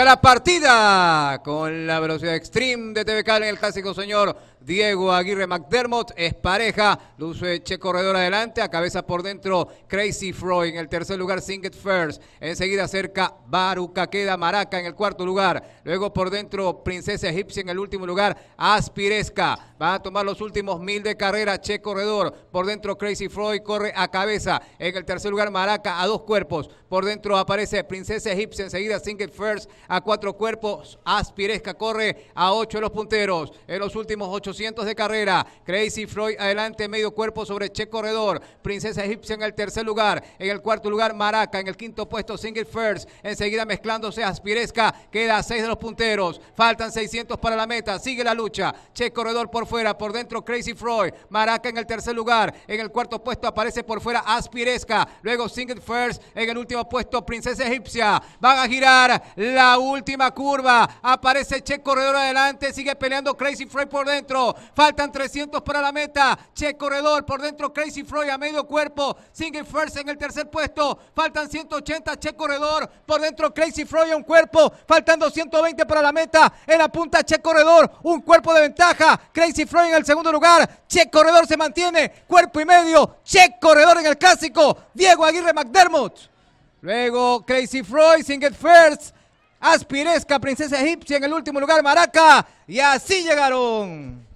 la partida con la velocidad extreme de TVK en el clásico señor Diego Aguirre McDermott. Es pareja, luce Che Corredor adelante, a cabeza por dentro Crazy Freud. En el tercer lugar, Sing It First. Enseguida cerca Baruca, queda Maraca en el cuarto lugar. Luego por dentro Princesa Egipcia en el último lugar, Aspiresca. va a tomar los últimos mil de carrera Che Corredor. Por dentro Crazy Freud corre a cabeza. En el tercer lugar, Maraca a dos cuerpos. Por dentro aparece Princesa Egipcia, enseguida Sing It First a cuatro cuerpos. Aspiresca corre a ocho de los punteros. En los últimos 800 de carrera, Crazy Freud adelante, medio cuerpo sobre Che Corredor. Princesa Egipcia en el tercer lugar. En el cuarto lugar, Maraca. En el quinto puesto, Single First. Enseguida mezclándose Aspiresca. Queda a seis de los punteros. Faltan 600 para la meta. Sigue la lucha. Che Corredor por fuera. Por dentro, Crazy Freud. Maraca en el tercer lugar. En el cuarto puesto aparece por fuera Aspiresca. Luego Single First. En el último puesto, Princesa Egipcia. Van a girar la última curva. Aparece Che Corredor adelante. Sigue peleando Crazy Frey por dentro. Faltan 300 para la meta. Che Corredor por dentro. Crazy Frey a medio cuerpo. Single First en el tercer puesto. Faltan 180. Che Corredor por dentro. Crazy frey a un cuerpo. Faltan 220 para la meta. En la punta Che Corredor. Un cuerpo de ventaja. Crazy Frey en el segundo lugar. Che Corredor se mantiene. Cuerpo y medio. Che Corredor en el clásico. Diego Aguirre McDermott. Luego Crazy Sing Single First. Aspiresca, Princesa Egipcia en el último lugar, Maraca. Y así llegaron.